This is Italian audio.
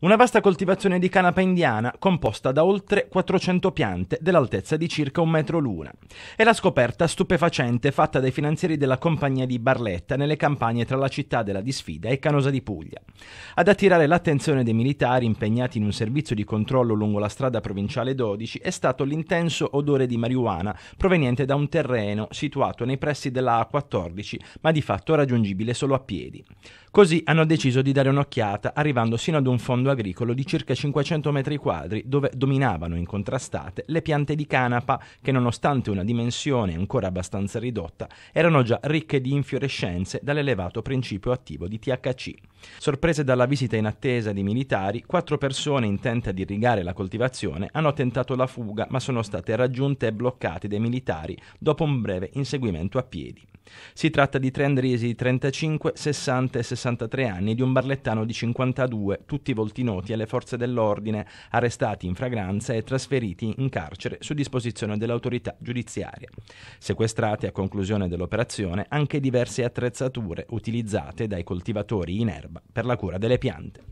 Una vasta coltivazione di canapa indiana composta da oltre 400 piante dell'altezza di circa un metro l'una. È la scoperta stupefacente fatta dai finanzieri della compagnia di Barletta nelle campagne tra la città della Disfida e Canosa di Puglia. Ad attirare l'attenzione dei militari impegnati in un servizio di controllo lungo la strada provinciale 12 è stato l'intenso odore di marijuana proveniente da un terreno situato nei pressi della A14 ma di fatto raggiungibile solo a piedi. Così hanno deciso di dare un'occhiata arrivando sino ad un fondo fondo agricolo di circa 500 metri quadri dove dominavano incontrastate le piante di canapa che nonostante una dimensione ancora abbastanza ridotta erano già ricche di infiorescenze dall'elevato principio attivo di THC. Sorprese dalla visita in attesa di militari, quattro persone intente ad irrigare la coltivazione hanno tentato la fuga ma sono state raggiunte e bloccate dai militari dopo un breve inseguimento a piedi. Si tratta di tre andresi di 35, 60 e 63 anni e di un barlettano di 52, tutti volti soggetti noti alle forze dell'ordine, arrestati in fragranza e trasferiti in carcere su disposizione dell'autorità giudiziaria. Sequestrate a conclusione dell'operazione anche diverse attrezzature utilizzate dai coltivatori in erba per la cura delle piante.